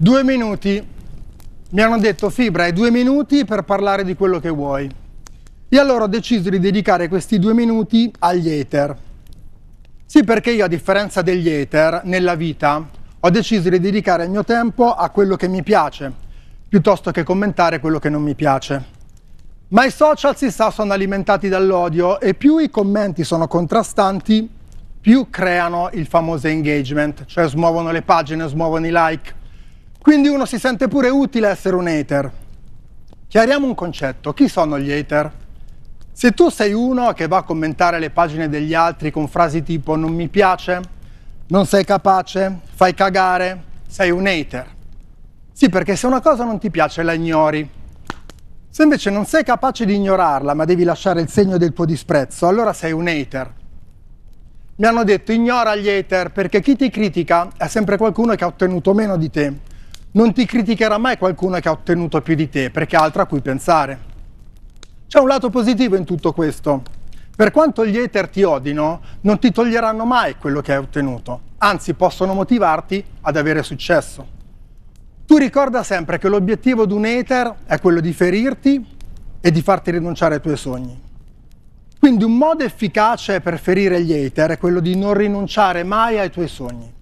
Due minuti. Mi hanno detto, Fibra, hai due minuti per parlare di quello che vuoi. E allora ho deciso di dedicare questi due minuti agli Ether. Sì, perché io, a differenza degli Ether, nella vita ho deciso di dedicare il mio tempo a quello che mi piace, piuttosto che commentare quello che non mi piace. Ma i social, si sa, sono alimentati dall'odio e più i commenti sono contrastanti, più creano il famoso engagement, cioè smuovono le pagine, smuovono i like. Quindi uno si sente pure utile essere un hater. Chiariamo un concetto, chi sono gli hater? Se tu sei uno che va a commentare le pagine degli altri con frasi tipo non mi piace, non sei capace, fai cagare, sei un hater. Sì, perché se una cosa non ti piace la ignori. Se invece non sei capace di ignorarla ma devi lasciare il segno del tuo disprezzo, allora sei un hater. Mi hanno detto ignora gli hater perché chi ti critica è sempre qualcuno che ha ottenuto meno di te non ti criticherà mai qualcuno che ha ottenuto più di te, perché ha altro a cui pensare. C'è un lato positivo in tutto questo. Per quanto gli hater ti odino, non ti toglieranno mai quello che hai ottenuto, anzi possono motivarti ad avere successo. Tu ricorda sempre che l'obiettivo di un hater è quello di ferirti e di farti rinunciare ai tuoi sogni. Quindi un modo efficace per ferire gli hater è quello di non rinunciare mai ai tuoi sogni.